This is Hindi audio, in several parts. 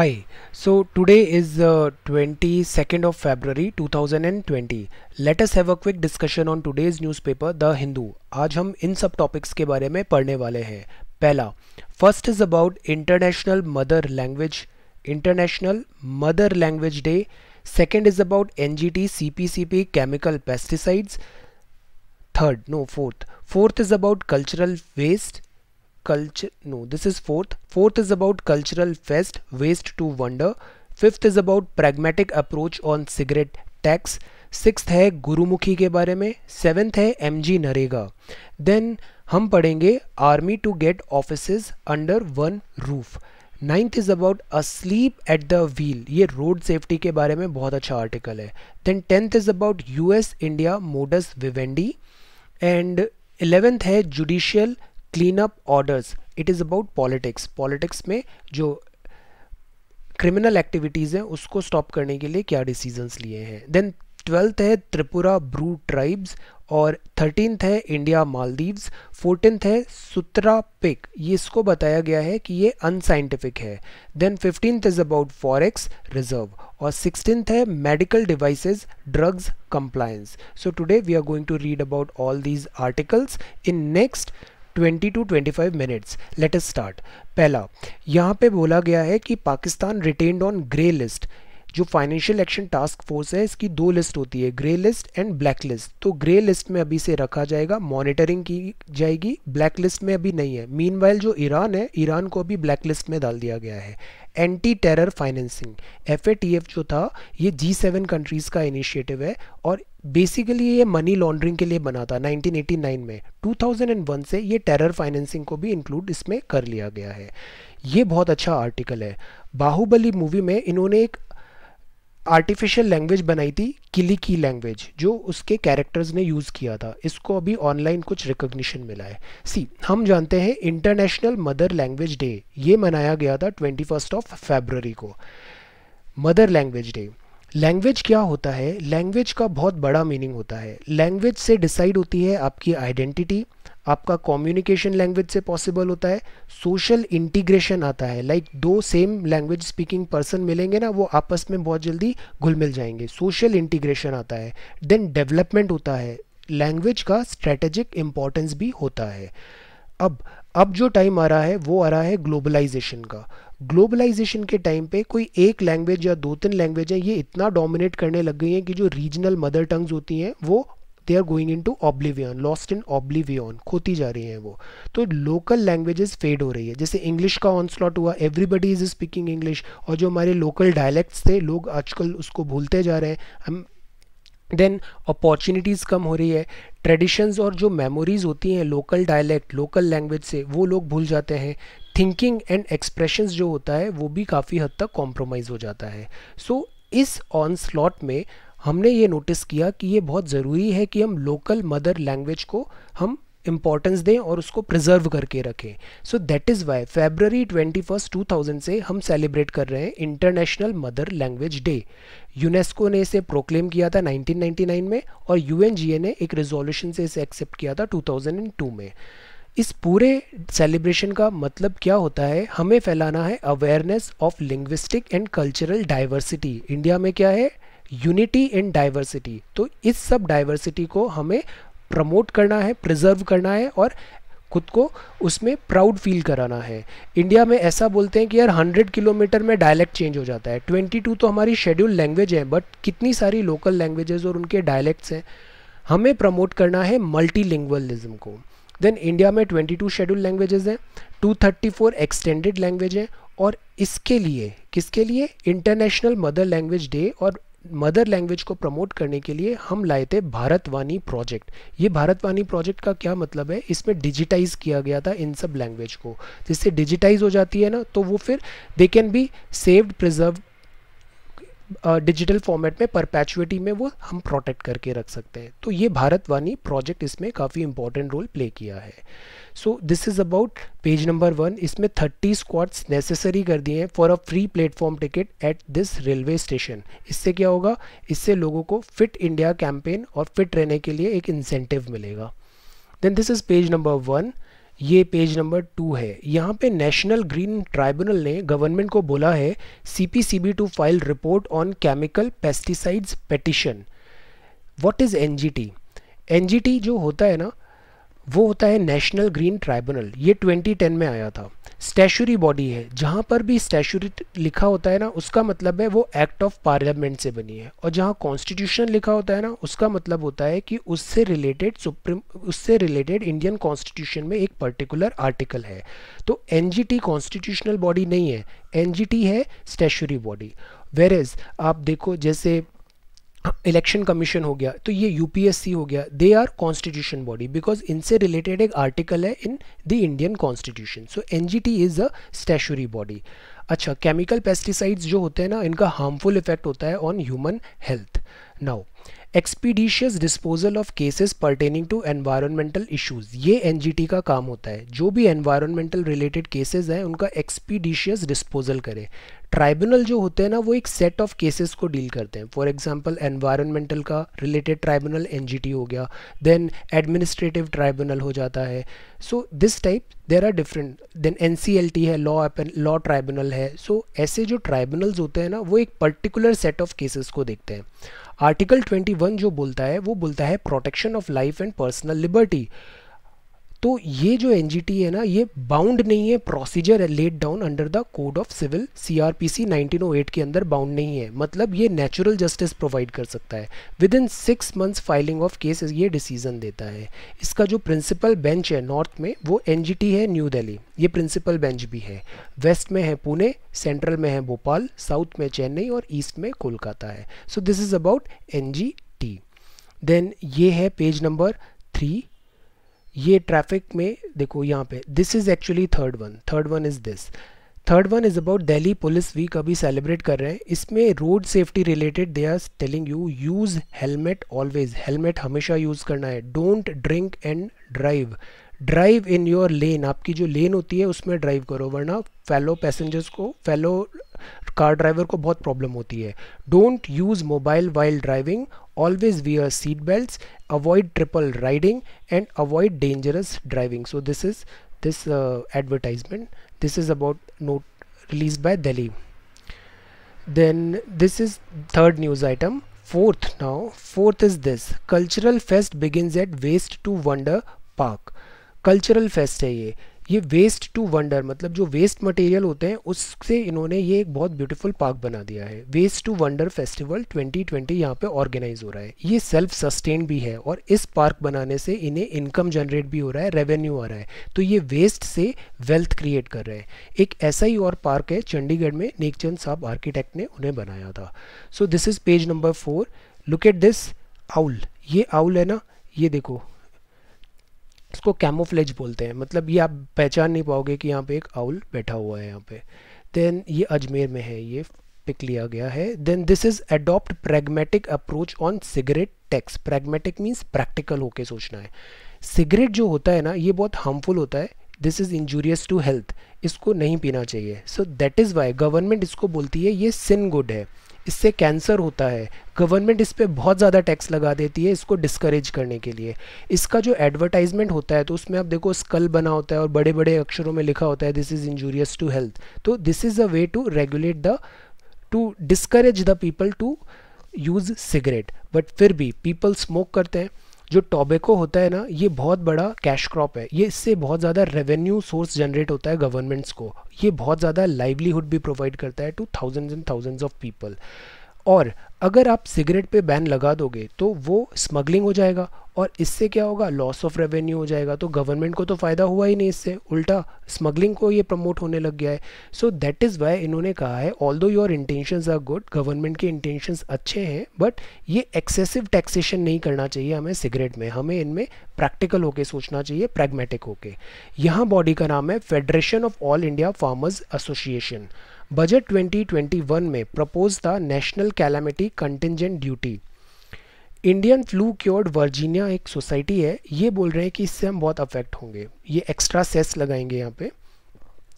Hi, so today is uh, the 22nd of February 2020. Let us have a quick discussion on today's newspaper The Hindu. आज हम इन सब टॉपिक्स के बारे में पढ़ने वाले हैं पहला first is about international mother language international mother language day second is about N G T C P C P chemical pesticides third no fourth fourth is about cultural waste culture no this is fourth fourth is about cultural fest waste to wonder fifth is about pragmatic approach on cigarette tax six है गुरुमुखी के बारे में सेवेंथ है एमजी नरेगा देन हम पढ़ेंगे army to get office under one roof ninth is about a slip at the wheel ये रोड सेफ्टी के बारे में बहुत अच्छा आर्टिकल है then tenth is about US India modus vivendi and eleventh है judicial clean up orders it is about politics politics में जो क्रिमिनल एक्टिविटीज़ हैं उसको स्टॉप करने के लिए क्या डिसीजंस लिए हैं देन ट्वेल्थ है त्रिपुरा ब्रू ट्राइब्स और थर्टीनथ है इंडिया मालदीव्स फोर्टीनथ है सुत्रा पिक ये इसको बताया गया है कि ये अनसाइंटिफिक है then fifteenth is about forex reserve और सिक्सटीनथ है medical devices drugs compliance so today we are going to read about all these articles in next twenty two twenty five minutes let us start पहला यहाँ पे बोला गया है कि Pakistan retained on grey list जो फाइनेंशियल एक्शन टास्क फोर्स है इसकी दो लिस्ट होती है grey list and black list तो ग्रे लिस्ट में अभी से रखा जाएगा मॉनिटरिंग की जाएगी ब्लैक लिस्ट में अभी नहीं है मीन जो ईरान है ईरान को अभी ब्लैक लिस्ट में डाल दिया गया है एंटी टेरर फाइनेंसिंग एफ जो था ये जी सेवन कंट्रीज़ का इनिशिएटिव है और बेसिकली ये मनी लॉन्ड्रिंग के लिए बना था 1989 में 2001 से ये टेरर फाइनेंसिंग को भी इंक्लूड इसमें कर लिया गया है ये बहुत अच्छा आर्टिकल है बाहुबली मूवी में इन्होंने एक आर्टिफिशियल लैंग्वेज बनाई थी किली की लैंग्वेज जो उसके कैरेक्टर्स ने यूज़ किया था इसको अभी ऑनलाइन कुछ रिकोगशन मिला है सी हम जानते हैं इंटरनेशनल मदर लैंग्वेज डे ये मनाया गया था ट्वेंटी फर्स्ट ऑफ फेबररी को मदर लैंग्वेज डे लैंग्वेज क्या होता है लैंग्वेज का बहुत बड़ा मीनिंग होता है लैंग्वेज से डिसाइड होती है आपकी आइडेंटिटी आपका कम्युनिकेशन लैंग्वेज से पॉसिबल होता है सोशल इंटीग्रेशन आता है लाइक like दो सेम लैंग्वेज स्पीकिंग पर्सन मिलेंगे ना वो आपस में बहुत जल्दी घुल मिल जाएंगे सोशल इंटीग्रेशन आता है देन डेवलपमेंट होता है लैंग्वेज का स्ट्रेटेजिक इम्पॉर्टेंस भी होता है अब अब जो टाइम आ रहा है वो आ रहा है ग्लोबलाइजेशन का ग्लोबलाइजेशन के टाइम पे कोई एक लैंग्वेज या दो तीन लैंग्वेज है ये इतना डोमिनेट करने लग गई हैं कि जो रीजनल मदर टंग्स होती हैं वो they are going into oblivion lost in oblivion खोती जा रही हैं वो तो लोकल लैंग्वेजेस फेड हो रही है जैसे इंग्लिश का ऑनस्लॉट हुआ एवरीबडी इज स्पीकिंग इंग्लिश और जो हमारे लोकल डायलैक्ट्स थे लोग आजकल उसको भूलते जा रहे हैं देन um, अपॉर्चुनिटीज़ कम हो रही है ट्रेडिशंस और जो मेमोरीज होती हैं लोकल डायलैक्ट लोकल लैंग्वेज से वो लोग भूल जाते हैं थिंकिंग एंड एक्सप्रेशंस जो होता है वो भी काफ़ी हद तक कॉम्प्रोमाइज़ हो जाता है सो so, इस ऑन स्लॉट में हमने ये नोटिस किया कि ये बहुत ज़रूरी है कि हम लोकल मदर लैंग्वेज को हम इम्पॉर्टेंस दें और उसको प्रिजर्व करके रखें so that is why February twenty first two thousand से हम सेलिब्रेट कर रहे हैं international mother language day UNESCO ने इसे प्रोक्लेम किया था 1999 में और यू ने एक रिजोल्यूशन से इसे एक्सेप्ट किया था 2002 में इस पूरे सेलिब्रेशन का मतलब क्या होता है हमें फैलाना है awareness of linguistic and cultural diversity India में क्या है यूनिटी इन डाइवर्सिटी तो इस सब डाइवर्सिटी को हमें प्रमोट करना है प्रिजर्व करना है और खुद को उसमें प्राउड फील कराना है इंडिया में ऐसा बोलते हैं कि यार 100 किलोमीटर में डायलैक्ट चेंज हो जाता है 22 तो हमारी शेड्यूल लैंग्वेज है बट कितनी सारी लोकल लैंग्वेजेस और उनके डायलैक्ट्स हैं हमें प्रमोट करना है मल्टी को देन इंडिया में 22 शेड्यूल लैंग्वेजेज हैं 234 एक्सटेंडेड लैंग्वेज हैं और इसके लिए किसके लिए इंटरनेशनल मदर लैंग्वेज डे और मदर लैंग्वेज को प्रमोट करने के लिए हम लाए थे भारतवाणी प्रोजेक्ट ये भारतवाणी प्रोजेक्ट का क्या मतलब है इसमें डिजिटाइज किया गया था इन सब लैंग्वेज को जिससे डिजिटाइज हो जाती है ना तो वो फिर they can be saved preserve digital format में परपैचुएटी में वो हम प्रोटेक्ट करके रख सकते हैं तो ये भारत वानी प्रोजेक्ट इसमें काफ़ी इंपॉर्टेंट रोल प्ले किया है so this is about page number one इसमें थर्टी स्क्वाड्स नेसेसरी कर दिए हैं for a free platform ticket at this railway station इससे क्या होगा इससे लोगों को फिट इंडिया कैंपेन और फिट रहने के लिए एक इंसेंटिव मिलेगा then this is page number one ये पेज नंबर टू है यहाँ पे नेशनल ग्रीन ट्राइब्यूनल ने गवर्नमेंट को बोला है C P C B to file report on chemical pesticides petition what is N G T N G T जो होता है ना वो होता है नेशनल ग्रीन ट्राइब्यूनल ये 2010 में आया था स्टैचुरी बॉडी है जहाँ पर भी स्टैचुरी लिखा होता है ना उसका मतलब है वो एक्ट ऑफ पार्लियामेंट से बनी है और जहाँ कॉन्स्टिट्यूशन लिखा होता है ना उसका मतलब होता है कि उससे रिलेटेड सुप्रीम उससे रिलेटेड इंडियन कॉन्स्टिट्यूशन में एक पर्टिकुलर आर्टिकल है तो एन कॉन्स्टिट्यूशनल बॉडी नहीं है एन है स्टैचुरी बॉडी वेर आप देखो जैसे इलेक्शन कमीशन हो गया तो ये यूपीएससी हो गया they are constitution body because इनसे रिलेटेड एक आर्टिकल है in the Indian constitution so NGT is a statutory body अच्छा केमिकल पेस्टिसाइड्स जो होते हैं ना इनका हार्मफुल इफेक्ट होता है on human health now expeditious disposal of cases pertaining to environmental issues ये टी का काम होता है जो भी एनवायरमेंटल रिलेटेड केसेज हैं उनका एक्सपीडिशियस डिस्पोजल करें ट्राइब्यूनल जो होते हैं ना वो एक सेट ऑफ केसेस को डील करते हैं फॉर एग्जांपल एनवायरमेंटल का रिलेटेड ट्राइब्यूनल एनजीटी हो गया देन एडमिनिस्ट्रेटिव ट्राइब्यूनल हो जाता है so this type there are different then N है लॉ लॉ ट्राइब्यूनल है सो so, ऐसे जो ट्राइब्यूनल्स होते हैं ना वो एक पर्टिकुलर सेट ऑफ केसेस को देखते हैं आर्टिकल 21 जो बोलता है वो बोलता है protection of life and personal liberty तो ये जो एन है ना ये बाउंड नहीं है procedure laid down under the code of civil C R के अंदर बाउंड नहीं है मतलब ये नेचुरल जस्टिस प्रोवाइड कर सकता है within six months filing of case ये डिसीजन देता है इसका जो प्रिंसिपल बेंच है नॉर्थ में वो एन है न्यू दिल्ली ये प्रिंसिपल बेंच भी है वेस्ट में है पुणे सेंट्रल में है भोपाल साउथ में चेन्नई और ईस्ट में कोलकाता है so this is about N then ये है पेज नंबर थ्री ये ट्रैफिक में देखो यहाँ पे this is actually third one third one is this third one is about Delhi police week अभी सेलिब्रेट कर रहे हैं इसमें road safety related they are telling you use helmet always helmet हमेशा यूज़ करना है don't drink and drive drive in your lane आपकी जो लेन होती है उसमें ड्राइव करो वरना फेलो पैसेंजर्स को फेलो कार ड्राइवर को बहुत प्रॉब्लम होती है don't use mobile while driving always wear seatbelts, avoid triple riding and avoid dangerous driving so this is this uh, advertisement this is about note released by Delhi then this is third news item fourth now fourth is this cultural fest begins at waste to wonder park fest hai ye. ये वेस्ट टू वंडर मतलब जो वेस्ट मटेरियल होते हैं उससे इन्होंने ये एक बहुत ब्यूटीफुल पार्क बना दिया है waste to wonder festival 2020 twenty यहाँ पे ऑर्गेनाइज हो रहा है ये सेल्फ सस्टेन भी है और इस पार्क बनाने से इन्हें इनकम जनरेट भी हो रहा है रेवेन्यू आ रहा है तो ये वेस्ट से वेल्थ क्रिएट कर रहे हैं एक ऐसा ही और पार्क है चंडीगढ़ में नेकचंद साहब आर्किटेक्ट ने उन्हें बनाया था so this is page number four look at this owl ये आउल है ना ये देखो इसको कैमोफ्लेज बोलते हैं मतलब ये आप पहचान नहीं पाओगे कि यहाँ पे एक आउल बैठा हुआ है यहाँ पे देन ये अजमेर में है ये पिक लिया गया है then this is adopt pragmatic approach on cigarette tax pragmatic means practical होके सोचना है सिगरेट जो होता है ना ये बहुत हार्मफुल होता है this is injurious to health इसको नहीं पीना चाहिए so that is why government इसको बोलती है ये सिन गुड है इससे कैंसर होता है गवर्नमेंट इस पर बहुत ज़्यादा टैक्स लगा देती है इसको डिस्करेज करने के लिए इसका जो एडवर्टाइजमेंट होता है तो उसमें आप देखो स्कल बना होता है और बड़े बड़े अक्षरों में लिखा होता है this is injurious to health तो this is a way to regulate the to discourage the people to use cigarette but फिर भी पीपल स्मोक करते हैं जो टोबेको होता है ना ये बहुत बड़ा कैश क्रॉप है ये इससे बहुत ज़्यादा रेवेन्यू सोर्स जनरेट होता है गवर्नमेंट्स को ये बहुत ज़्यादा लाइवलीहुड भी प्रोवाइड करता है to thousands and thousands of people और अगर आप सिगरेट पे बैन लगा दोगे तो वो स्मगलिंग हो जाएगा और इससे क्या होगा लॉस ऑफ रेवेन्यू हो जाएगा तो गवर्नमेंट को तो फ़ायदा हुआ ही नहीं इससे उल्टा स्मगलिंग को ये प्रमोट होने लग गया है सो दैट इज़ वाई इन्होंने कहा है although your intentions are good government के इंटेंशंस अच्छे हैं बट ये एक्सेसिव टैक्सेशन नहीं करना चाहिए हमें सिगरेट में हमें इनमें प्रैक्टिकल होके सोचना चाहिए प्रैग्मेटिक होके यहाँ बॉडी का नाम है Federation of All India Farmers Association budget 2021 में प्रपोज था national calamity contingent duty Indian flue cured Virginia एक सोसाइटी है ये बोल रहे हैं कि इससे हम बहुत अफेक्ट होंगे ये एक्स्ट्रा सेस लगाएंगे यहाँ पे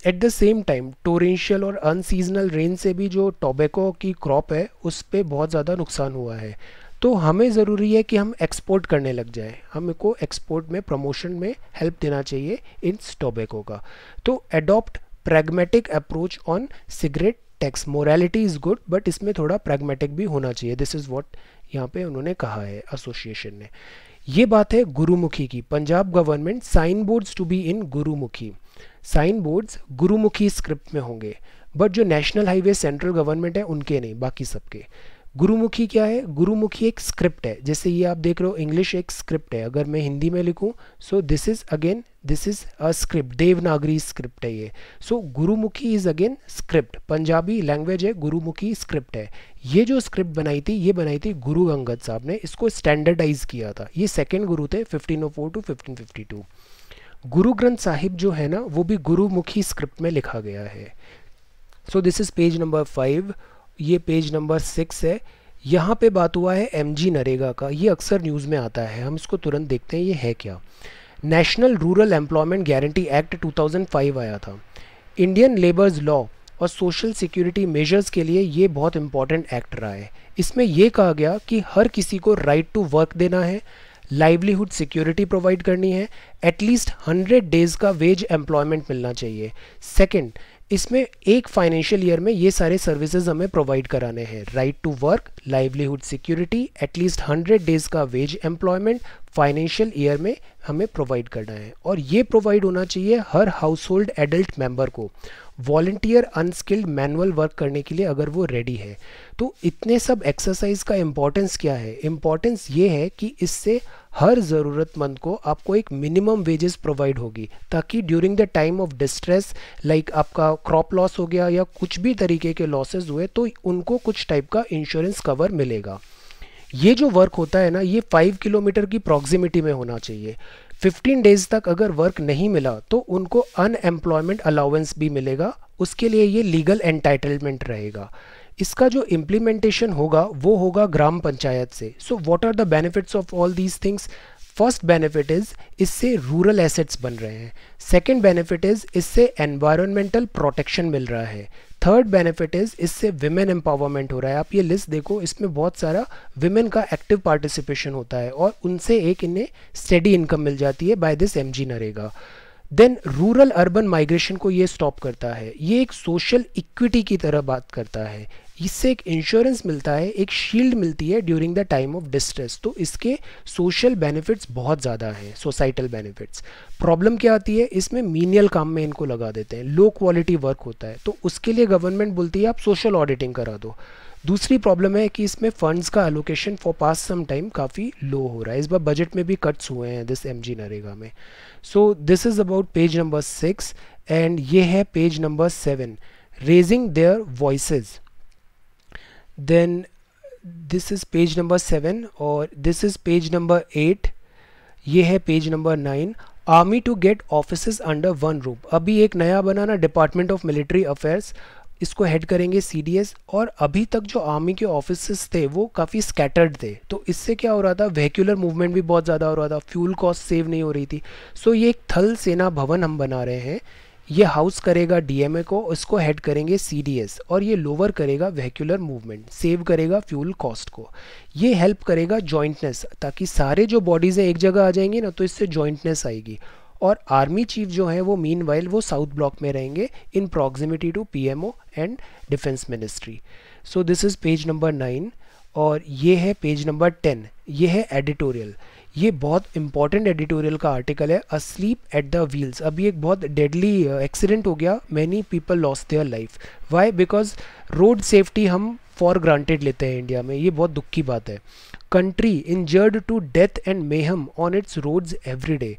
at the same time torrential और अनसीजनल रेन से भी जो टोबैको की क्रॉप है उस पर बहुत ज़्यादा नुकसान हुआ है तो हमें ज़रूरी है कि हम एक्सपोर्ट करने लग जाएं को एक्सपोर्ट में प्रमोशन में हेल्प देना चाहिए इन टोबैको का तो adopt pragmatic approach on cigarette tax morality is good but इसमें थोड़ा प्रैग्मेटिक भी होना चाहिए. दिस इज वॉट यहाँ पे उन्होंने कहा है एसोसिएशन ने ये बात है गुरुमुखी की Punjab government sign boards to be in Gurmukhi sign boards Gurmukhi script में होंगे बट जो नेशनल हाईवे सेंट्रल गवर्नमेंट है उनके नहीं बाकी सबके गुरुमुखी क्या है गुरुमुखी एक स्क्रिप्ट है जैसे ये आप देख रहे हो इंग्लिश एक स्क्रिप्ट है अगर मैं हिंदी में लिखूं so this is again this is a script Devanagari script है ये so so, Gurmukhi is again script Punjabi language है गुरुमुखी स्क्रिप्ट है ये जो स्क्रिप्ट बनाई थी ये बनाई थी गुरु अंगद साहब ने इसको स्टैंडर्डाइज किया था ये सेकेंड गुरु थे फिफ्टीन टू फिफ्टीन गुरु ग्रंथ साहिब जो है ना वो भी गुरुमुखी स्क्रिप्ट में लिखा गया है so this is page number five ये पेज नंबर सिक्स है यहाँ पे बात हुआ है एम जी नरेगा का ये अक्सर न्यूज़ में आता है हम इसको तुरंत देखते हैं ये है क्या National Rural Employment Guarantee Act 2005 आया था इंडियन लेबर्स लॉ और सोशल सिक्योरिटी मेजर्स के लिए ये बहुत इंपॉर्टेंट एक्ट रहा है इसमें यह कहा गया कि हर किसी को राइट टू वर्क देना है लाइवलीहुड सिक्योरिटी प्रोवाइड करनी है एटलीस्ट 100 डेज का वेज एम्प्लॉयमेंट मिलना चाहिए सेकंड इसमें एक फाइनेंशियल ईयर में ये सारे सर्विसेज हमें प्रोवाइड कराने हैं right to work livelihood security at least hundred days का वेज एम्प्लॉयमेंट फाइनेंशियल ईयर में हमें प्रोवाइड करना है और ये प्रोवाइड होना चाहिए हर हाउस होल्ड एडल्ट मेंबर को वॉल्टियर अनस्किल्ड मैनुअल वर्क करने के लिए अगर वो रेडी है तो इतने सब एक्सरसाइज का इम्पोर्टेंस क्या है इम्पोर्टेंस ये है कि इससे हर ज़रूरतमंद को आपको एक मिनिमम वेजेस प्रोवाइड होगी ताकि during the time of distress like आपका क्रॉप लॉस हो गया या कुछ भी तरीके के लॉसेज हुए तो उनको कुछ टाइप का इंश्योरेंस कवर मिलेगा ये जो वर्क होता है ना ये फाइव किलोमीटर की प्रॉक्सिमिटी में होना चाहिए फिफ्टीन डेज तक अगर वर्क नहीं मिला तो उनको अनएम्प्लॉयमेंट अलाउंस भी मिलेगा उसके लिए ये लीगल एंटाइटलमेंट रहेगा इसका जो इम्प्लीमेंटेशन होगा वो होगा ग्राम पंचायत से so what are the benefits of all these things first benefit is इससे रूरल एसेट्स बन रहे हैं सेकेंड बेनिफिट इज इससे एनवायरमेंटल प्रोटेक्शन मिल रहा है थर्ड बेनिफिट इज इससे विमेन एम्पावरमेंट हो रहा है आप ये लिस्ट देखो इसमें बहुत सारा विमेन का एक्टिव पार्टिसिपेशन होता है और उनसे एक इन्हें स्टडी इनकम मिल जाती है by this M G NREGA then rural urban migration को ये स्टॉप करता है ये एक सोशल इक्विटी की तरह बात करता है इससे एक इंश्योरेंस मिलता है एक शील्ड मिलती है during the time of distress तो इसके सोशल बेनिफिट्स बहुत ज़्यादा हैं सोसाइटल बेनिफिट्स प्रॉब्लम क्या आती है इसमें मीनियल काम में इनको लगा देते हैं लो क्वालिटी वर्क होता है तो उसके लिए गवर्नमेंट बोलती है आप सोशल ऑडिटिंग करा दो दूसरी प्रॉब्लम है कि इसमें फंड्स का allocation for past some time काफ़ी लो हो रहा है इस बार बजट में भी कट्स हुए हैं दिस एम जी नरेगा में so this is about page number six and ये है page number seven raising their voice then this is page number seven और this is page number eight ये है page number nine army to get office under one roof अभी एक नया बना ना डिपार्टमेंट ऑफ मिलिट्री अफेयर्स इसको हेड करेंगे सी और अभी तक जो आर्मी के ऑफिस थे वो काफ़ी स्कैटर्ड थे तो इससे क्या हो रहा था वेहिकुलर मूवमेंट भी बहुत ज़्यादा हो रहा था फ्यूल कॉस्ट सेव नहीं हो रही थी सो ये एक थल सेना भवन हम बना रहे हैं ये हाउस करेगा डीएमए को इसको हेड करेंगे सीडीएस और ये लोअर करेगा वेहिकुलर मूवमेंट सेव करेगा फ्यूल कॉस्ट को ये हेल्प करेगा जॉइंटनेस ताकि सारे जो बॉडीज़ हैं एक जगह आ जाएंगे ना तो इससे जॉइंटनेस आएगी और आर्मी चीफ जो है वो मीन वो साउथ ब्लॉक में रहेंगे in proximity to PMO and defence ministry so this is page number nine और ये है पेज नंबर टेन ये है एडिटोरियल ये बहुत इंपॉर्टेंट एडिटोरियल का आर्टिकल है a sleep at the wheels अभी एक बहुत डेडली एक्सीडेंट uh, हो गया many people loss their life why because road safety हम फॉर ग्रांटेड लेते हैं इंडिया में ये बहुत दुख की बात है country injured to death and mayhem on its roads every day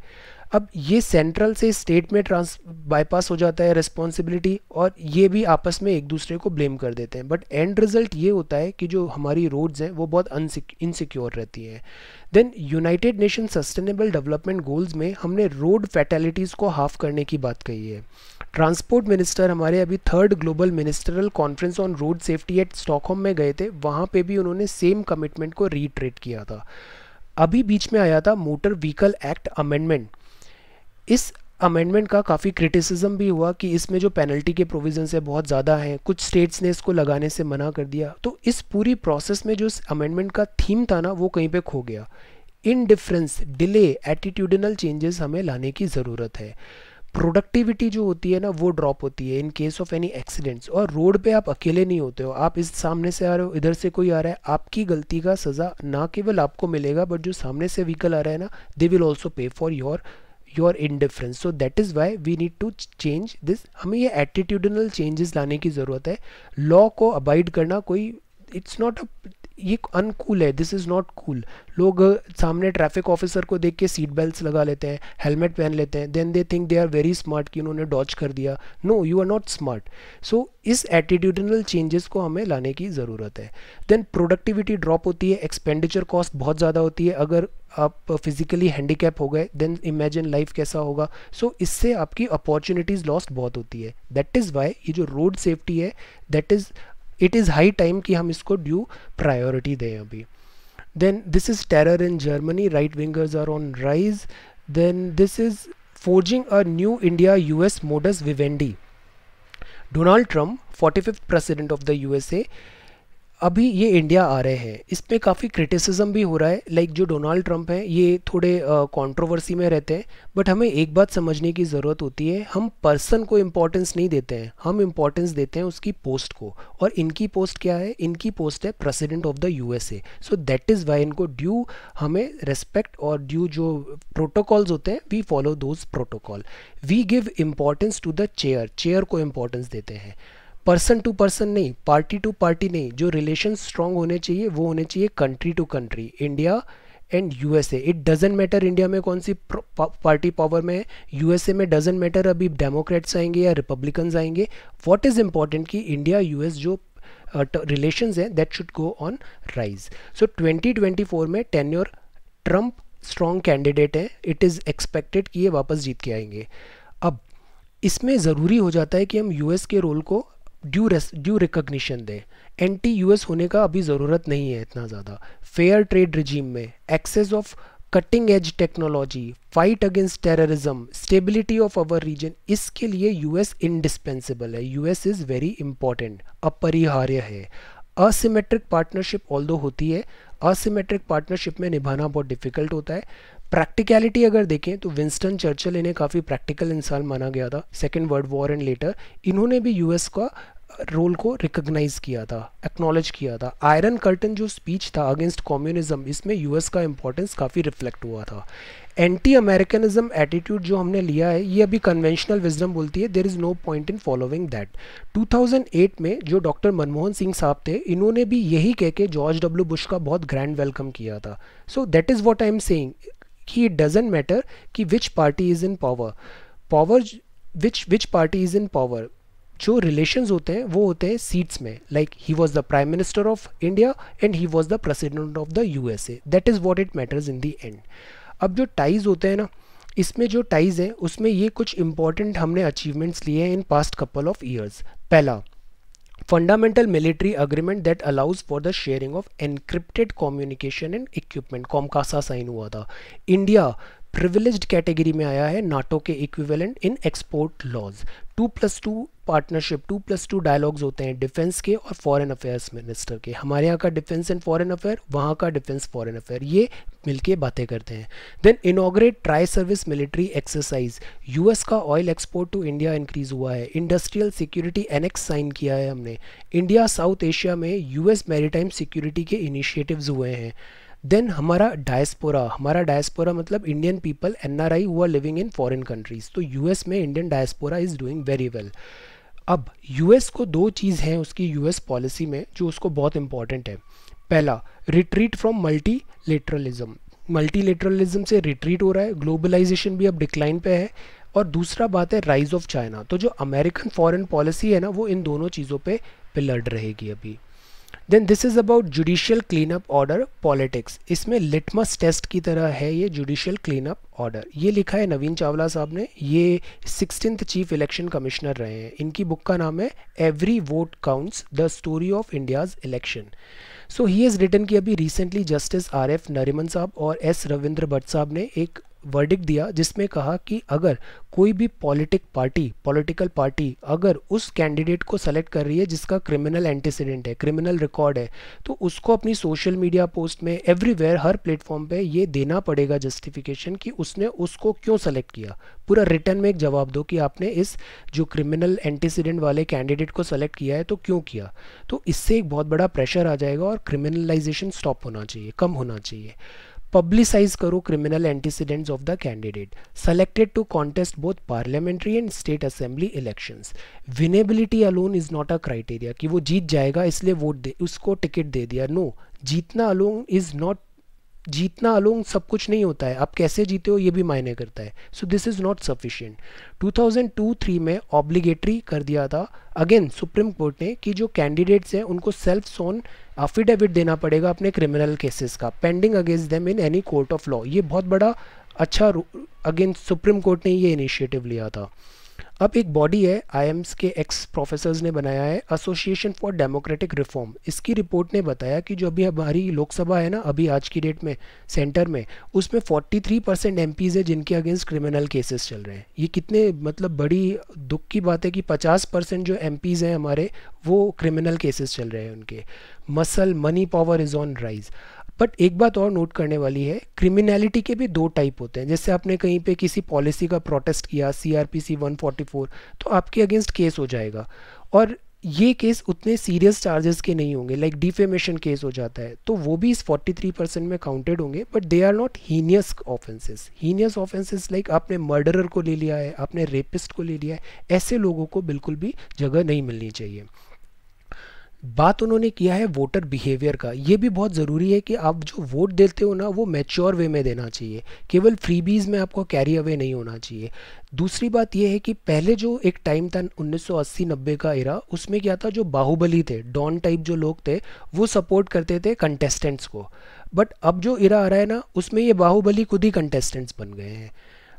अब ये सेंट्रल से स्टेट में ट्रांस बाईपास हो जाता है रिस्पॉन्सिबिलिटी और ये भी आपस में एक दूसरे को ब्लेम कर देते हैं बट एंड रिजल्ट ये होता है कि जो हमारी रोड्स हैं वो बहुत इनसिक्योर रहती हैं then United Nation sustainable development goals में हमने रोड फैटेलिटीज़ को हाफ करने की बात कही है ट्रांसपोर्ट मिनिस्टर हमारे अभी third global ministerial conference on road safety at Stockholm में गए थे वहाँ पे भी उन्होंने सेम कमिटमेंट को रीट्रेट किया था अभी बीच में आया था मोटर व्हीकल एक्ट अमेंडमेंट इस अमेंडमेंट का काफ़ी क्रिटिसिज्म भी हुआ कि इसमें जो पेनल्टी के प्रोविजंस है बहुत ज़्यादा हैं कुछ स्टेट्स ने इसको लगाने से मना कर दिया तो इस पूरी प्रोसेस में जो इस अमेंडमेंट का थीम था ना वो कहीं पे खो गया इनडिफरेंस डिले एटीट्यूडनल चेंजेस हमें लाने की ज़रूरत है प्रोडक्टिविटी जो होती है ना वो ड्रॉप होती है in case of any accidents और रोड पे आप अकेले नहीं होते हो आप इस सामने से आ रहे हो इधर से कोई आ रहा है आपकी गलती का सज़ा ना केवल आपको मिलेगा बट जो सामने से व्हीकल आ रहा है ना they will also pay for your your indifference so that is why we need to change this हमें ये एटीट्यूडनल चेंजेस लाने की ज़रूरत है लॉ को अबाइड करना कोई इट्स नॉट अ ये अनकूल है दिस इज़ नॉट कूल लोग सामने ट्रैफिक ऑफिसर को देख के सीट बेल्ट लगा लेते हैं हेलमेट पहन लेते हैं then they think they are very smart कि उन्होंने डॉच कर दिया no you are not smart so इस एटीट्यूडनल चेंजेस को हमें लाने की ज़रूरत है देन प्रोडक्टिविटी ड्रॉप होती है एक्सपेंडिचर कॉस्ट बहुत ज़्यादा होती है अगर आप फिजिकली हैंडीकैप हो गए देन इमेजिन लाइफ कैसा होगा सो so, इससे आपकी अपॉर्चुनिटीज़ लॉस्ट बहुत होती है दैट इज़ वाई ये जो रोड सेफ्टी है that is it is high time कि हम इसको ड्यू प्रायोरिटी दें अभी then this is terror in Germany right wingers are on rise then this is forging a new India U S modus vivendi Donald Trump forty fifth president of the U S A अभी ये इंडिया आ रहे हैं इस पर काफ़ी क्रिटिसिज्म भी हो रहा है लाइक like जो डोनाल्ड ट्रंप है ये थोड़े कंट्रोवर्सी में रहते हैं बट हमें एक बात समझने की ज़रूरत होती है हम पर्सन को इम्पोर्टेंस नहीं देते हैं हम इम्पोर्टेंस देते हैं उसकी पोस्ट को और इनकी पोस्ट क्या है इनकी पोस्ट है president of the U so that is why इनको ड्यू हमें रेस्पेक्ट और ड्यू जो प्रोटोकॉल्स होते हैं we follow those protocol we give importance to the chair chair को इम्पोर्टेंस देते हैं पर्सन टू पर्सन नहीं पार्टी टू पार्टी नहीं जो रिलेशन स्ट्रांग होने चाहिए वो होने चाहिए country to country India and U S A it doesn't matter India में कौन सी पार्टी पावर में है यू एस ए में डजेंट मैटर अभी डेमोक्रेट्स आएंगे या रिपब्लिकन्स आएंगे वॉट इज इंपॉर्टेंट कि इंडिया यू एस जो रिलेशन uh, हैं that should go on rise so twenty twenty four में टेन्योर ट्रम्प स्ट्रॉन्ग कैंडिडेट है इट इज़ एक्सपेक्टेड कि ये वापस जीत के आएंगे अब इसमें ज़रूरी हो जाता है कि हम यू एस के रोल को ड्यू ड्यू रिकोगशन दें एंटी यूएस होने का अभी ज़रूरत नहीं है इतना ज़्यादा फेयर ट्रेड रिजीम में access of cutting edge technology fight against terrorism stability of our region इसके लिए यूएस इंडिस्पेंसिबल है यूएस इज़ वेरी इंपॉर्टेंट अपरिहार्य है असीमेट्रिक पार्टनरशिप ऑल होती है असीमेट्रिक पार्टनरशिप में निभाना बहुत डिफिकल्ट होता है प्रैक्टिकलिटी अगर देखें तो विंस्टन चर्चिल इन्हें काफ़ी प्रैक्टिकल इंसान माना गया था second world war and later इन्होंने भी यूएस का रोल को रिकग्नाइज किया था एक्नॉलेज किया था आयरन कर्टन जो स्पीच था अगेंस्ट कम्युनिज्म इसमें यूएस का इंपॉर्टेंस काफ़ी रिफ्लेक्ट हुआ था एंटी अमेरिकनिज्म एटीट्यूड जो हमने लिया है ये अभी कन्वेंशनल विजडम बोलती है there is no point in following that 2008 में जो डॉक्टर मनमोहन सिंह साहब थे इन्होंने भी यही कह के जॉर्ज डब्ल्यू बुश का बहुत ग्रैंड वेलकम किया था so that is what I am saying कि इट डजेंट मैटर कि which party is in power power which which party is in power जो रिलेशंस होते हैं वो होते हैं सीट्स में like he was the prime minister of India and he was the president of the USA that is what it matters in the end अब जो टाइज होते हैं ना इसमें जो टाइज हैं उसमें ये कुछ इंपॉर्टेंट हमने अचीवमेंट्स लिए हैं in past couple of years पहला fundamental military agreement that allows for the sharing of encrypted communication and equipment Comcasa sign hua tha india privilege category में आया है नाटो के equivalent in export laws two plus two partnership two plus two dialogues होते हैं डिफेंस के और फॉरेन अफेयर्स मिनिस्टर के हमारे यहाँ का डिफेंस एंड फॉरेन अफेयर वहाँ का डिफेंस फॉरेन अफेयर ये मिलके बातें करते हैं then inaugurate tri service military exercise US का oil export to India increase हुआ है इंडस्ट्रियल सिक्योरिटी एनेक्स साइन किया है हमने इंडिया साउथ एशिया में यूएस मैरीटाइम सिक्योरिटी के इनिशिएटिव हुए हैं देन हमारा डायस्पोरा हमारा डायस्पोरा मतलब Indian people N R I हुआ लिविंग इन फॉरन कंट्रीज तो यू एस में Indian diaspora is doing very well अब यू एस को दो चीज़ हैं उसकी यू एस पॉलिसी में जो उसको बहुत इंपॉर्टेंट है पहला retreat from multilateralism literalism से रिट्रीट हो रहा है ग्लोबलाइजेशन भी अब डिक्लाइन पे है और दूसरा बात है राइज ऑफ चाइना तो जो अमेरिकन फॉरेन पॉलिसी है ना वो इन दोनों चीज़ों पे पिलर्ड रहेगी अभी then this is about judicial clean up order politics इसमें लिटमस टेस्ट की तरह है ये जुडिशियल क्लीन अप ऑर्डर ये लिखा है नवीन चावला साहब ने ये सिक्सटीन चीफ इलेक्शन कमिश्नर रहे हैं इनकी बुक का नाम है every vote counts the story of India's election so he is written की अभी recently justice R F Nariman साहब और एस रविंद्र भट्ट साहब ने एक वर्डिक दिया जिसमें कहा कि अगर कोई भी पॉलिटिक पार्टी पॉलिटिकल पार्टी अगर उस कैंडिडेट को सेलेक्ट कर रही है जिसका क्रिमिनल एंटीसीडेंट है क्रिमिनल रिकॉर्ड है तो उसको अपनी सोशल मीडिया पोस्ट में एवरीवेयर हर प्लेटफॉर्म पे ये देना पड़ेगा जस्टिफिकेशन कि उसने उसको क्यों सेलेक्ट किया पूरा रिटर्न में एक जवाब दो कि आपने इस जो क्रिमिनल एंटीसीडेंट वाले कैंडिडेट को सेलेक्ट किया है तो क्यों किया तो इससे एक बहुत बड़ा प्रेशर आ जाएगा और क्रिमिनलाइजेशन स्टॉप होना चाहिए कम होना चाहिए publicize करो criminal antecedents of the candidate selected to contest both parliamentary and state assembly elections winnability alone is not a criteria कि वो जीत जाएगा इसलिए वोट दे उसको टिकट दे दिया नो no, जीतना alone is not जीतना अलोंग सब कुछ नहीं होता है आप कैसे जीते हो ये भी मायने करता है so this is not sufficient 2002-3 में ऑब्लिगेटरी कर दिया था अगेन सुप्रीम कोर्ट ने कि जो कैंडिडेट्स हैं उनको सेल्फ सोन एफिडेविट देना पड़ेगा अपने क्रिमिनल केसेस का pending against them in any court of law ये बहुत बड़ा अच्छा अगेन सुप्रीम कोर्ट ने ये इनिशिएटिव लिया था अब एक बॉडी है आईएम्स के एक्स प्रोफेसर्स ने बनाया है एसोसिएशन फॉर डेमोक्रेटिक रिफॉर्म इसकी रिपोर्ट ने बताया कि जो अभी हमारी लोकसभा है ना अभी आज की डेट में सेंटर में उसमें 43 परसेंट एम है जिनके अगेंस्ट क्रिमिनल केसेस चल रहे हैं ये कितने मतलब बड़ी दुख की बात है कि 50 परसेंट जो एम हैं हमारे वो क्रिमिनल केसेस चल रहे हैं उनके muscle money power is on rise but एक बात और नोट करने वाली है क्रिमिनलिटी के भी दो टाइप होते हैं जैसे आपने कहीं पे किसी पॉलिसी का प्रोटेस्ट किया C R P C one forty four तो आपके अगेंस्ट केस हो जाएगा और ये केस उतने सीरियस चार्जेस के नहीं होंगे लाइक डिफेमेशन केस हो जाता है तो वो भी इस 43 परसेंट में काउंटेड होंगे but they are not heinous offences heinous offences like आपने मर्डरर को ले लिया है आपने रेपिस्ट को ले लिया है ऐसे लोगों को बिल्कुल भी जगह नहीं मिलनी चाहिए बात उन्होंने किया है वोटर बिहेवियर का ये भी बहुत ज़रूरी है कि आप जो वोट देते हो ना वो मैच्योर वे में देना चाहिए केवल फ्रीबीज़ में आपको कैरी अवे नहीं होना चाहिए दूसरी बात यह है कि पहले जो एक टाइम था 1980-90 का इरा उसमें क्या था जो बाहुबली थे डॉन टाइप जो लोग थे वो सपोर्ट करते थे कंटेस्टेंट्स को बट अब जो इरा आ रहा है ना उसमें ये बाहुबली खुद ही कंटेस्टेंट्स बन गए हैं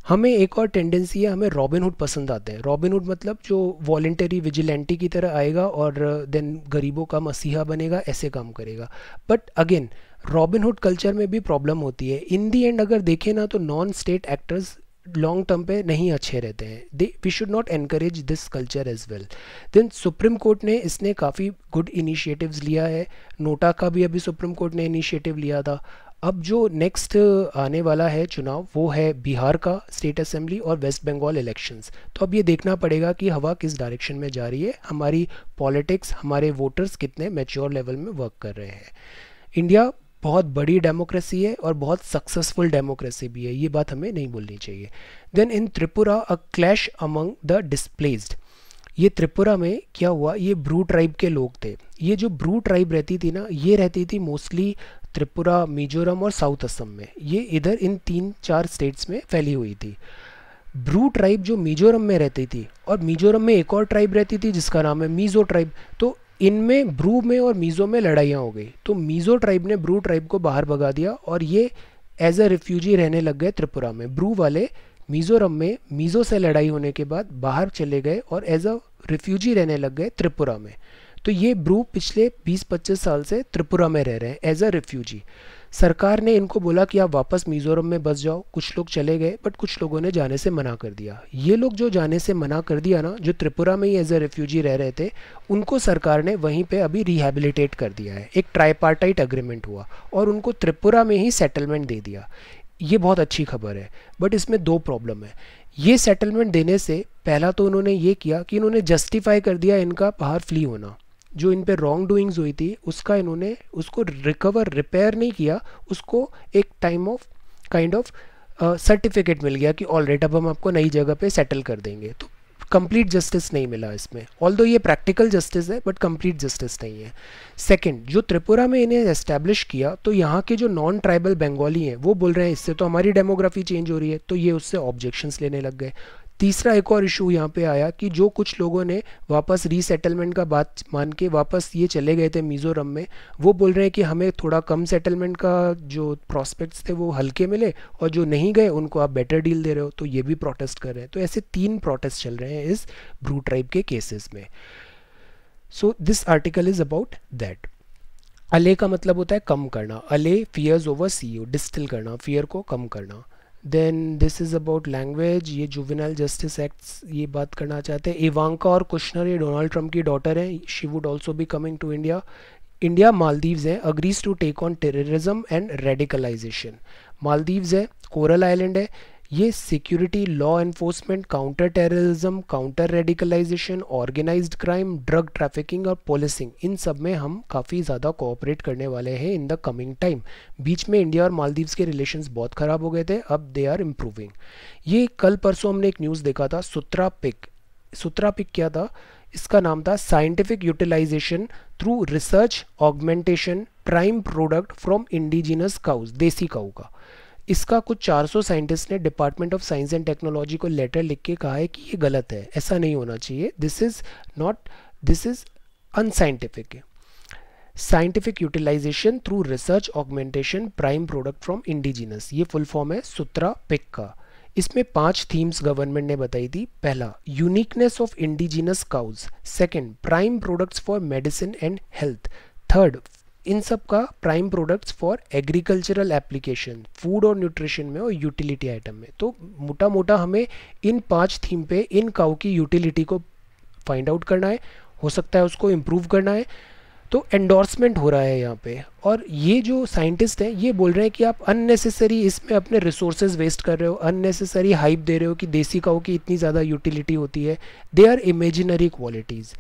हमें एक और टेंडेंसी है हमें रॉबिनहुड पसंद आते हैं रॉबिनहुड मतलब जो वॉलेंटरी विजिलेंटी की तरह आएगा और देन गरीबों का मसीहा बनेगा ऐसे काम करेगा बट अगेन रॉबिनहुड कल्चर में भी प्रॉब्लम होती है इन दी एंड अगर देखें ना तो non state actors long term पे नहीं अच्छे रहते हैं they we should not encourage this culture as well then Supreme Court ने इसने काफ़ी गुड इनिशिएटिव्स लिया है नोटा का भी अभी सुप्रीम कोर्ट ने इनिशिएटिव लिया था अब जो नेक्स्ट uh, आने वाला है चुनाव वो है बिहार का स्टेट असेंबली और वेस्ट बंगाल इलेक्शंस तो अब ये देखना पड़ेगा कि हवा किस डायरेक्शन में जा रही है हमारी पॉलिटिक्स हमारे वोटर्स कितने मेच्योर लेवल में वर्क कर रहे हैं इंडिया बहुत बड़ी डेमोक्रेसी है और बहुत सक्सेसफुल डेमोक्रेसी भी है ये बात हमें नहीं बोलनी चाहिए then in Tripura a clash among the displaced ये त्रिपुरा में क्या हुआ ये ब्रू ट्राइब के लोग थे ये जो ब्रू ट्राइब रहती थी ना ये रहती थी मोस्टली त्रिपुरा मिजोरम और साउथ असम में ये इधर इन तीन चार स्टेट्स में फैली हुई थी ब्रू ट्राइब जो मिजोरम में रहती थी और मिजोरम में एक और ट्राइब रहती थी जिसका नाम है मीज़ो ट्राइब तो इनमें ब्रू में और मीज़ो में लड़ाइयाँ हो गई तो मीज़ो ट्राइब ने ब्रू ट्राइब को बाहर भगा दिया और ये एज अ रिफ्यूजी रहने लग गए त्रिपुरा में ब्रू वाले मिज़ोरम में मिज़ो से लड़ाई होने के बाद बाहर चले गए और एज अ रिफ्यूजी रहने लग गए त्रिपुरा में तो ये ब्रू पिछले 20-25 साल से त्रिपुरा में रह रहे हैं एज अ रेफ्यूजी सरकार ने इनको बोला कि आप वापस मिजोरम में बस जाओ कुछ लोग चले गए बट कुछ लोगों ने जाने से मना कर दिया ये लोग जो जाने से मना कर दिया ना जो त्रिपुरा में ही एज अ रेफ्यूजी रह रहे थे उनको सरकार ने वहीं पे अभी रिहेबिलिटेट कर दिया है एक ट्राईपार्टाइट अग्रीमेंट हुआ और उनको त्रिपुरा में ही सेटलमेंट दे दिया ये बहुत अच्छी खबर है बट इसमें दो प्रॉब्लम है ये सेटलमेंट देने से पहला तो उन्होंने ये किया कि इन्होंने जस्टिफाई कर दिया इनका बाहर फ्ली होना जो इन पे रॉन्ग डूइंग्स हुई थी उसका इन्होंने उसको रिकवर रिपेयर नहीं किया उसको एक time of kind of certificate मिल गया कि ऑल राइट अब हम आपको नई जगह पे सेटल कर देंगे तो कंप्लीट जस्टिस नहीं मिला इसमें ऑल ये प्रैक्टिकल जस्टिस है बट कंप्लीट जस्टिस नहीं है सेकंड जो त्रिपुरा में इन्हें एस्टेब्लिश किया तो यहाँ के जो नॉन ट्राइबल बंगाली हैं वो बोल रहे हैं इससे तो हमारी डेमोग्राफी चेंज हो रही है तो ये उससे ऑब्जेक्शंस लेने लग गए तीसरा एक और इशू यहाँ पे आया कि जो कुछ लोगों ने वापस रीसेटलमेंट का बात मान के वापस ये चले गए थे मिज़ोरम में वो बोल रहे हैं कि हमें थोड़ा कम सेटलमेंट का जो प्रॉस्पेक्ट्स थे वो हल्के मिले और जो नहीं गए उनको आप बेटर डील दे रहे हो तो ये भी प्रोटेस्ट कर रहे हैं तो ऐसे तीन प्रोटेस्ट चल रहे हैं इस ब्रू ट्राइब के केसेस में so this article is about that allay का मतलब होता है कम करना अले फियर्स ओवर सी डिस्टिल करना फियर को कम करना then this is about language ये जुवेनाइल जस्टिस एक्ट ये बात करना चाहते हैं इवांका और कुश्नर ये डोनाल्ड ट्रंप की डॉटर हैं शी वुड ऑल्सो भी coming to India India Maldives है agrees to take on terrorism and radicalisation Maldives है कोरल आइलैंड है ये security law enforcement counter terrorism counter radicalisation organised crime drug trafficking और पोलिसिंग इन सब में हम काफ़ी ज़्यादा कोऑपरेट करने वाले हैं इन द कमिंग टाइम बीच में इंडिया और मालदीव्स के रिलेशंस बहुत ख़राब हो गए थे अब दे आर इम्प्रूविंग ये कल परसों हमने एक न्यूज़ देखा था सुत्रा पिक सुत्रा पिक क्या था इसका नाम था scientific utilisation through research augmentation prime product from indigenous cows desi cow का इसका कुछ 400 साइंटिस्ट ने department of science and technology को लेटर लिख के कहा है कि ये गलत है ऐसा नहीं होना चाहिए this is not this is unscientific scientific utilisation through research augmentation prime product from indigenous ये फुल फॉर्म है सुत्रा पिक का इसमें पांच थीम्स गवर्नमेंट ने बताई थी पहला uniqueness of indigenous cows second prime products for medicine and health third इन सब का prime products for agricultural application food और न्यूट्रिशन में और यूटिलिटी आइटम में तो मोटा मोटा हमें इन पांच थीम पे इन काउ की यूटिलिटी को फाइंड आउट करना है हो सकता है उसको इम्प्रूव करना है तो एंडोर्समेंट हो रहा है यहाँ पे और ये जो साइंटिस्ट हैं ये बोल रहे हैं कि आप अननेसेसरी इसमें अपने रिसोर्सेज वेस्ट कर रहे हो अननेसेसरी हाइप दे रहे हो कि देसी काउ की इतनी ज़्यादा यूटिलिटी होती है they are imaginary qualities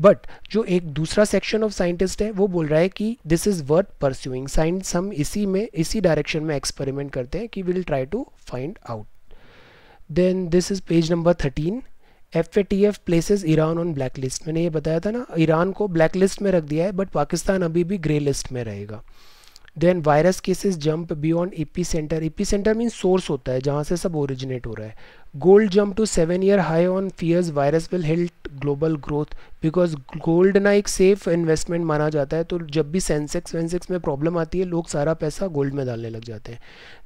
but जो एक दूसरा सेक्शन ऑफ साइंटिस्ट है वो बोल रहा है कि this is worth pursuing science हम इसी में इसी डायरेक्शन में एक्सपेरिमेंट करते हैं कि will try to find out then this is page number thirteen F A T F places Iran on black list मैंने ये बताया था ना ईरान को ब्लैक लिस्ट में रख दिया है बट पाकिस्तान अभी भी ग्रे लिस्ट में रहेगा then virus cases jump beyond epicentre epicentre mean source होता है जहाँ से सब ओरिजिनेट हो रहा है gold jump to seven year high on fears virus will help global growth because gold ना एक सेफ इन्वेस्टमेंट माना जाता है तो जब भी सेंसेक्स वेंसेक्स में प्रॉब्लम आती है लोग सारा पैसा गोल्ड में डालने लग जाते हैं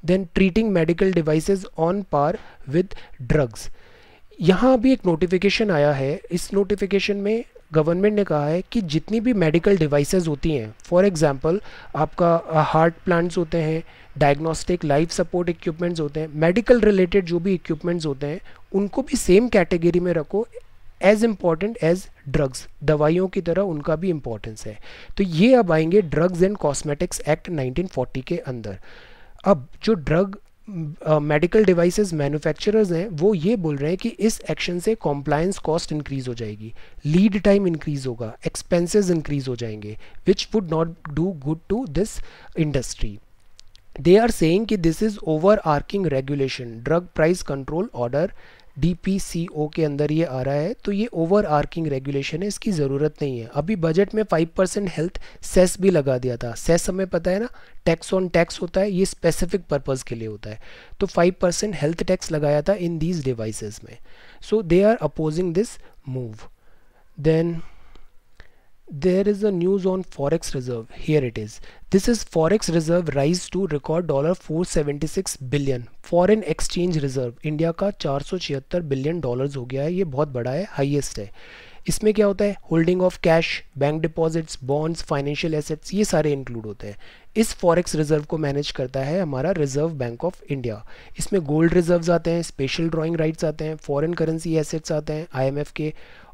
then treating medical devices on par with drugs यहाँ अभी एक नोटिफिकेशन आया है इस नोटिफिकेशन में गवर्नमेंट ने कहा है कि जितनी भी मेडिकल डिवाइसेस होती हैं फॉर एग्जांपल आपका हार्ट प्लांट्स होते हैं डायग्नोस्टिक लाइफ सपोर्ट इक्विपमेंट्स होते हैं मेडिकल रिलेटेड जो भी इक्विपमेंट्स होते हैं उनको भी सेम कैटेगरी में रखो एज इम्पॉर्टेंट एज ड्रग्स दवाइयों की तरह उनका भी इम्पोर्टेंस है तो ये अब आएंगे ड्रग्स एंड कॉस्मेटिक्स एक्ट 1940 के अंदर अब जो ड्रग मेडिकल डिवाइसेस मैन्युफैक्चरर्स हैं वो ये बोल रहे हैं कि इस एक्शन से कॉम्प्लायंस कॉस्ट इंक्रीज हो जाएगी लीड टाइम इंक्रीज होगा एक्सपेंसेस इंक्रीज हो जाएंगे which would not do good to this industry they are saying कि this is overarching regulation drug price control order D के अंदर ये आ रहा है तो ये ओवर आर्किंग रेगुलेशन है इसकी ज़रूरत नहीं है अभी बजट में 5 परसेंट हेल्थ सेस भी लगा दिया था सेस हमें पता है ना टैक्स ऑन टैक्स होता है ये स्पेसिफिक पर्पज़ के लिए होता है तो 5 परसेंट हेल्थ टैक्स लगाया था इन दीज डिवाइसेस में so they are opposing this move then there is a news on forex reserve here it is this is forex reserve rise to record dollar 476 billion foreign exchange reserve India का 476 बिलियन डॉलर्स हो गया है ये बहुत बड़ा है highest है इसमें क्या होता है holding of cash bank deposits bonds financial assets ये सारे इंक्लूड होते हैं इस फॉरेक्स रिजर्व को मैनेज करता है हमारा रिजर्व बैंक ऑफ इंडिया इसमें गोल्ड रिजर्व्स आते हैं स्पेशल ड्राइंग राइट्स आते हैं फॉरेन करेंसी एसेट्स आते हैं आईएमएफ के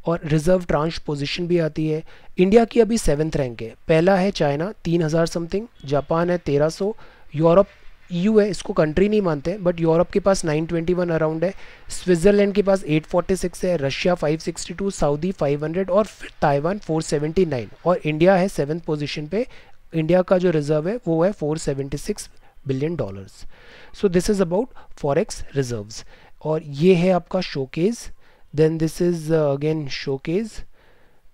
और रिजर्व पोजिशन भी आती है इंडिया की अभी सेवन्थ रैंक है पहला है चाइना तीन हज़ार समथिंग जापान है तेरह सौ यूरोप यू e है इसको कंट्री नहीं मानते बट यूरोप के पास 921 अराउंड है स्विट्ज़रलैंड के पास 846 है रशिया 562 सऊदी 500 और फिर ताइवान 479 और इंडिया है सेवन्थ पोजिशन पर इंडिया का जो रिजर्व है वो है six billion dollars so this is about forex reserves और ये है आपका showcase then this is again showcase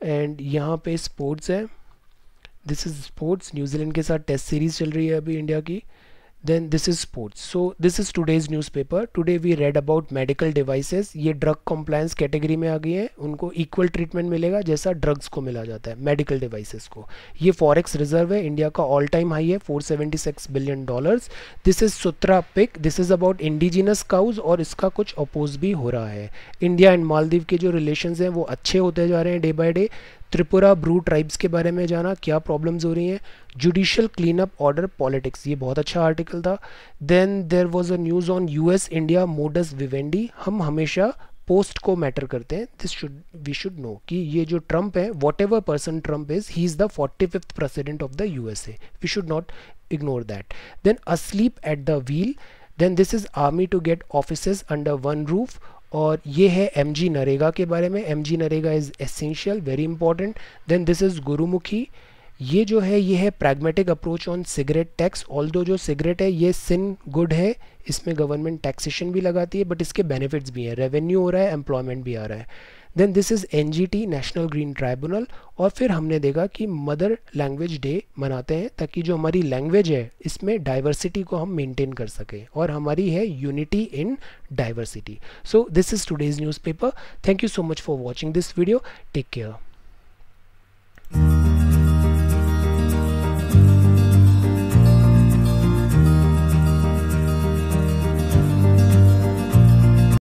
and यहाँ पे स्पोर्ट्स है दिस इज़ स्पोर्ट्स न्यूजीलैंड के साथ टेस्ट सीरीज़ चल रही है अभी इंडिया की then this is sports so this is today's newspaper today we read about medical devices ये drug compliance category में आ गई है उनको equal treatment मिलेगा जैसा drugs को मिला जाता है medical devices को ये forex reserve है इंडिया का all time high है 476 billion dollars this is sutra pick this is about indigenous cows और इसका कुछ oppose भी हो रहा है इंडिया एंड मालदीव के जो relations हैं वो अच्छे होते जा रहे हैं day by day Tripura Bru tribes के बारे में जाना क्या प्रॉब्लम्स हो रही हैं जुडिशल अप ऑर्डर पॉलिटिक्स ये बहुत अच्छा आर्टिकल था then there was a news on US India modus vivendi हम हमेशा पोस्ट को मैटर करते हैं this should we should know कि ये जो ट्रम्प है whatever person Trump is he is the forty fifth president of the U S A we should not ignore that then asleep at the wheel then this is army to get office under one roof और ये है एम जी नरेगा के बारे में M G NREGA is essential very important then this is Gurmukhi ये जो है ये है pragmatic approach on cigarette tax although जो सिगरेट है ये सिन गुड है इसमें गवर्नमेंट टैक्सेशन भी लगाती है बट इसके बेनिफिट्स भी हैं रेवेन्यू हो रहा है एम्प्लॉयमेंट भी आ रहा है then this is an national green tribunal और फिर हमने देखा कि मदर लैंग्वेज डे मनाते हैं ताकि जो हमारी लैंग्वेज है इसमें डाइवर्सिटी को हम मेंटेन कर सकें और हमारी है unity in diversity so this is today's newspaper thank you so much for watching this video take care